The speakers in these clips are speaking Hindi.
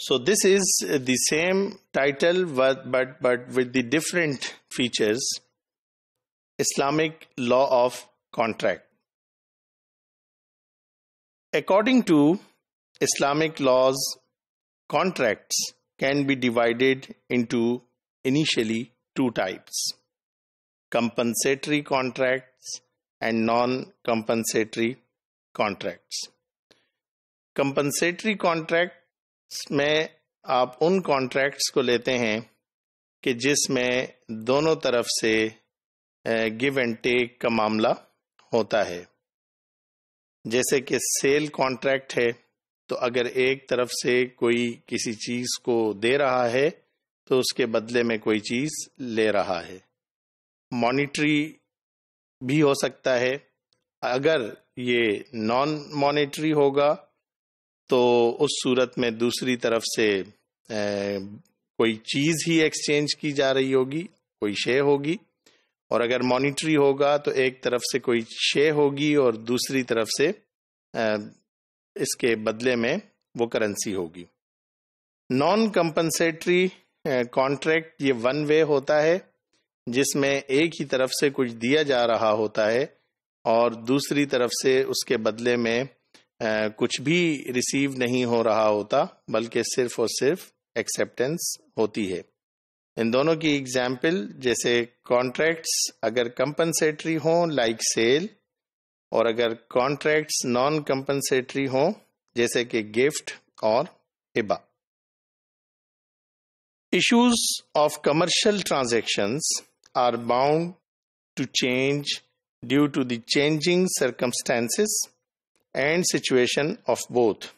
So this is the same title but, but, but with the different features Islamic Law of Contract. According to Islamic laws, contracts can be divided into initially two types compensatory contracts and non compensatory contracts. Compensatory contract इसमें आप उन कॉन्ट्रैक्ट्स को लेते हैं कि जिसमें दोनों तरफ से गिव एंड टेक का मामला होता है जैसे कि सेल कॉन्ट्रैक्ट है तो अगर एक तरफ से कोई किसी चीज को दे रहा है तो उसके बदले में कोई चीज ले रहा है मॉनिटरी भी हो सकता है अगर ये नॉन मॉनिटरी होगा तो उस सूरत में दूसरी तरफ से ए, कोई चीज ही एक्सचेंज की जा रही होगी कोई शे होगी और अगर मॉनिटरी होगा तो एक तरफ से कोई शे होगी और दूसरी तरफ से ए, इसके बदले में वो करेंसी होगी नॉन कंपनसेटरी कॉन्ट्रैक्ट ये वन वे होता है जिसमें एक ही तरफ से कुछ दिया जा रहा होता है और दूसरी तरफ से उसके बदले में कुछ भी रिसीव नहीं हो रहा होता बल्कि सिर्फ और सिर्फ एक्सेप्टेंस होती है इन दोनों की एग्जाम्पल जैसे कॉन्ट्रैक्ट्स अगर कंपनसेटरी हो लाइक सेल और अगर कॉन्ट्रैक्ट्स नॉन कंपनसेटरी हो जैसे कि गिफ्ट और हिबा issues of commercial transactions are bound to change due to the changing circumstances and situation of both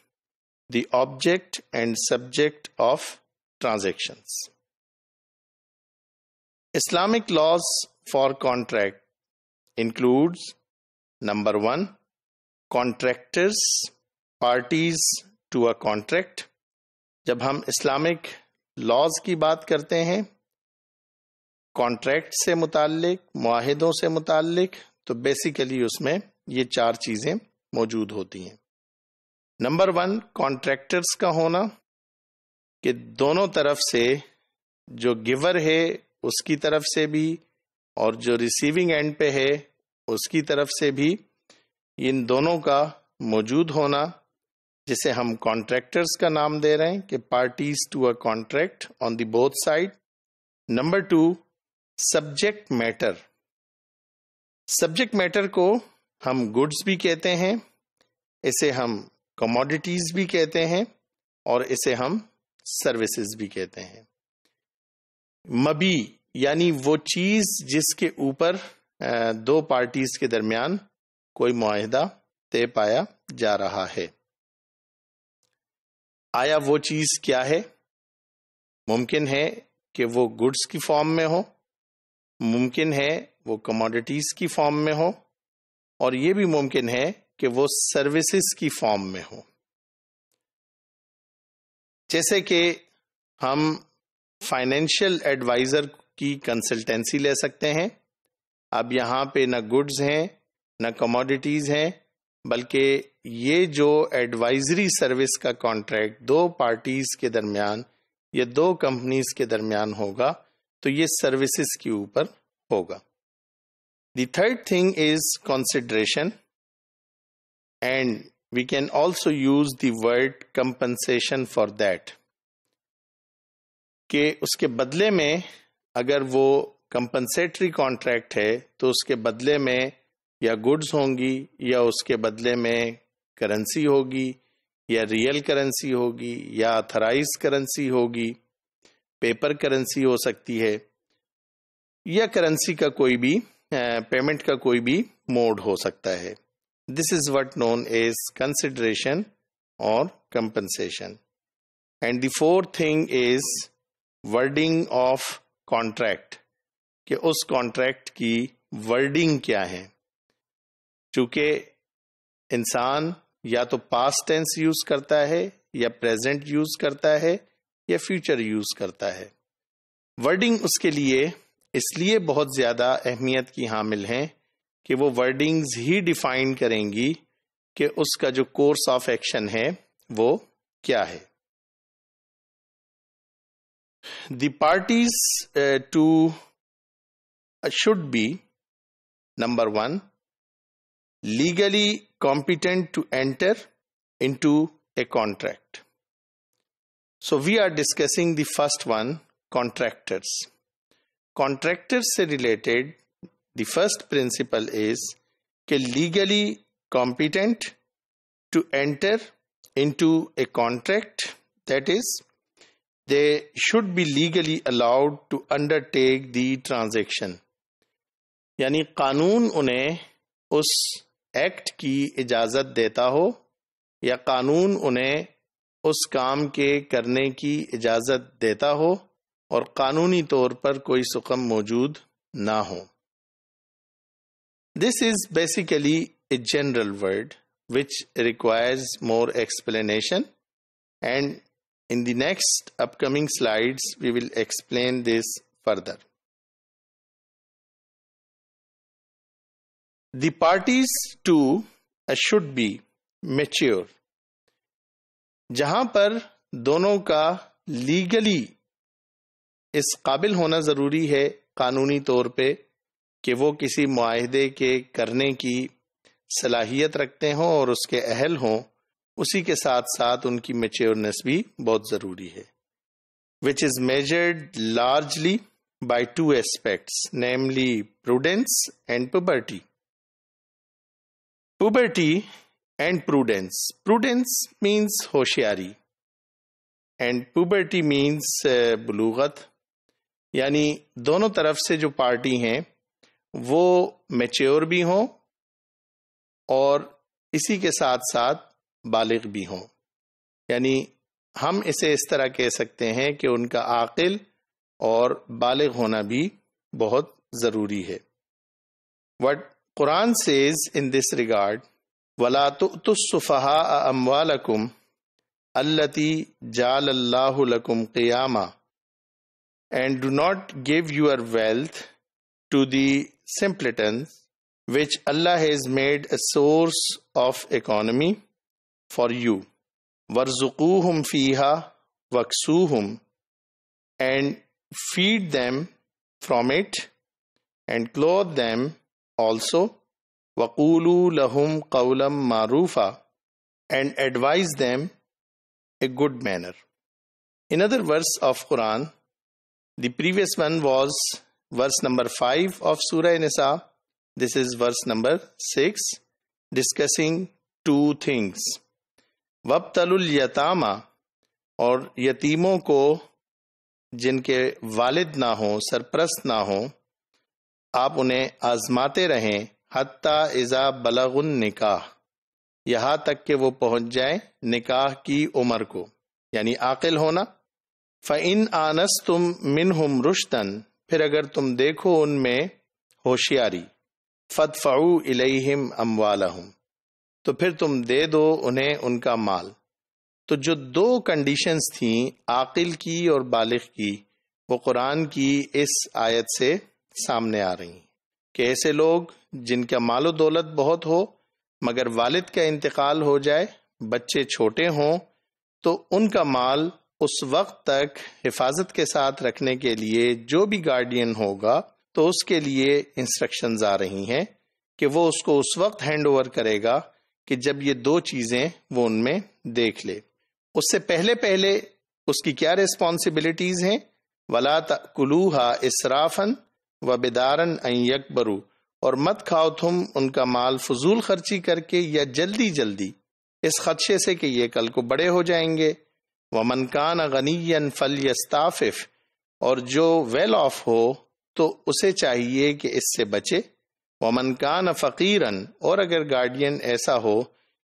the object and subject of transactions. Islamic laws for contract includes number 1 contractors parties to a contract jab hum islamic laws ki baat karte hain contract se mutalliq muahidon se mutalliq to basically usme ye char चीज़ें मौजूद होती हैं नंबर वन कॉन्ट्रैक्टर्स का होना कि दोनों तरफ से जो गिवर है उसकी तरफ से भी और जो रिसीविंग एंड पे है उसकी तरफ से भी इन दोनों का मौजूद होना जिसे हम कॉन्ट्रैक्टर्स का नाम दे रहे हैं कि parties to a contract on the both side number two subject matter subject matter को हम गुड्स भी कहते हैं इसे हम कमोडिटीज भी कहते हैं और इसे हम सर्विसेज भी कहते हैं मबी यानी वो चीज जिसके ऊपर दो पार्टीज के दरमियान कोई माहदा तय पाया जा रहा है आया वो चीज क्या है मुमकिन है कि वो गुड्स की फॉर्म में हो मुमकिन है वो कमोडिटीज की फॉर्म में हो और ये भी मुमकिन है कि वो सर्विसेज की फॉर्म में हो जैसे कि हम फाइनेंशियल एडवाइजर की कंसल्टेंसी ले सकते हैं अब यहां पे ना गुड्स हैं ना कमोडिटीज हैं बल्कि ये जो एडवाइजरी सर्विस का कॉन्ट्रैक्ट दो पार्टीज के दरमियान या दो कंपनीज के दरमियान होगा तो ये सर्विसेज के ऊपर होगा The third thing is consideration and we can also use the word compensation for that कि उसके बदले में अगर वो कंपनसेटरी कॉन्ट्रैक्ट है तो उसके बदले में या गुड्स होंगी या उसके बदले में करेंसी होगी या रियल करेंसी होगी या अथराइज करेंसी होगी पेपर करेंसी हो सकती है या करेंसी का कोई भी पेमेंट का कोई भी मोड हो सकता है this is what known as consideration और compensation and the fourth thing is wording of contract कि उस कॉन्ट्रैक्ट की वर्डिंग क्या है चूंकि इंसान या तो पास्ट टेंस यूज करता है या प्रेजेंट यूज करता है या फ्यूचर यूज करता है वर्डिंग उसके लिए इसलिए बहुत ज्यादा अहमियत की हामिल हैं कि वो वर्डिंग्स ही डिफाइन करेंगी कि उसका जो कोर्स ऑफ एक्शन है वो क्या है the parties to should be number one legally competent to enter into a contract so we are discussing the first one contractors contractor से related the first principle is के legally competent to enter into a contract that is they should be legally allowed to undertake the transaction यानी कानून उन्हें उस एक्ट की इजाज़त देता हो या कानून उन्हें उस काम के करने की इजाज़त देता हो और कानूनी तौर पर कोई सुखम मौजूद ना हो this is basically a general word which requires more explanation and in the next upcoming slide we will explain this further the parties to a should be mature jahan par dono ka legally इस काबिल होना जरूरी है कानूनी तौर पे कि वो किसी माहदे के करने की सलाहियत रखते हों और उसके अहल हों उसी के साथ साथ उनकी मेच्योरनेस भी बहुत जरूरी है which is measured largely by two aspect namely prudence and puberty puberty and prudence prudence means होशियारी एंड पुबर्टी मीन्स बलूगत यानी दोनों तरफ से जो पार्टी हैं वो मेच्योर भी हों और इसी के साथ साथ बालिग भी हों यानी हम इसे इस तरह कह सकते हैं कि उनका आकिल और बालिग होना भी बहुत ज़रूरी है what Quran says in this regard वलातुसफहा अमवालकुम अल्लती जालल्लाहु लकुम क़ियामा and do not give your wealth to the simpletons, which Allah has made a source of economy for you. وَرْزُقُوهُمْ fiha, waksuhum, And feed them from it and clothe them also. Wakulu lahum قَوْلًا marufa, And advise them a good manner. In other verse of Quran The previous one was verse number 5 of Surah Nisa. This is verse number 6 discussing two things. वबतलुल यतामा और यतीमों को जिनके वालिद ना हो सरप्रस्त ना हो आप उन्हें आजमाते रहें हत्ता इज़ा बलगुन निकाह यहाँ तक कि वो पहुँच जाए निकाह की उम्र को यानी आकिल होना फिन आनस तुम मिन हम रुश्तन फिर अगर तुम देखो उनमें होशियारी फ़तफ़ाऊ इलहिम अम्वाला तो फिर तुम दे दो उन्हें उनका माल तो जो दो कंडीशंस थी आकिल की और बालिग की वो कुरान की इस आयत से सामने आ रही कि ऐसे लोग जिनका मालो दौलत बहुत हो मगर वालिद का इंतकाल हो जाए बच्चे छोटे हों तो उनका माल उस वक्त तक हिफाजत के साथ रखने के लिए जो भी गार्डियन होगा तो उसके लिए इंस्ट्रक्शन आ रही हैं कि वो उसको उस वक्त हैंड ओवर करेगा कि जब ये दो चीज़ें वो उनमें देख ले उससे पहले पहले उसकी क्या रिस्पॉन्सिबिलिटीज़ हैं वला कुलूहा इसराफन व बेदारन यकबरू और मत खाओ तुम उनका माल फजूल खर्ची करके या जल्दी जल्दी इस खदशे से कि ये कल को बड़े हो जाएंगे वमनकान गनीन फल यस्ताफिफ और जो वेल ऑफ हो तो उसे चाहिए कि इससे बचे वमनकान फ़कीरन और अगर गार्डियन ऐसा हो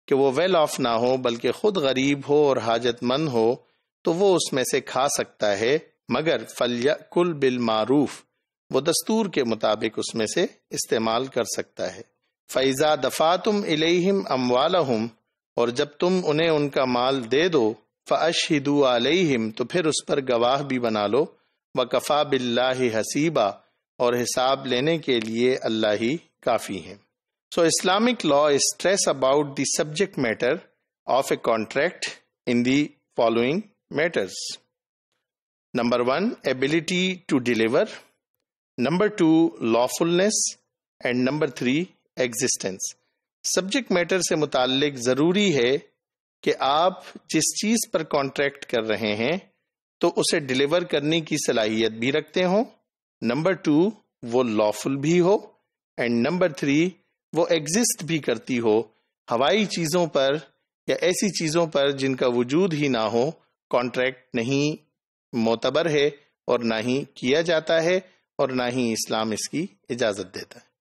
कि वो वेल ऑफ ना हो बल्कि खुद गरीब हो और हाजतमंद हो तो वो उसमें से खा सकता है मगर फल कुल बिल मारूफ वो दस्तूर के मुताबिक उसमें से इस्तेमाल कर सकता है फैज़ा दफ़ा तुम इलेम अमवाला और जब तुम उन्हें उनका माल दे दो फ़ाशहिदु हिम तो फिर उस पर गवाह भी बना लो व कफ़ा बिल्ला हसीबा और हिसाब लेने के लिए अल्लाह ही काफ़ी हैं so Islamic law stress about the subject matter of a contract in the following matters number one ability to deliver number two lawfulness and number three existence subject matter से मुतक ज़रूरी है कि आप जिस चीज पर कॉन्ट्रैक्ट कर रहे हैं तो उसे डिलीवर करने की सलाहियत भी रखते हो नंबर टू वो लॉफुल भी हो एंड नंबर थ्री वो एग्जिस्ट भी करती हो हवाई चीजों पर या ऐसी चीजों पर जिनका वजूद ही ना हो कॉन्ट्रैक्ट नहीं मोतबर है और ना ही किया जाता है और ना ही इस्लाम इसकी इजाजत देता है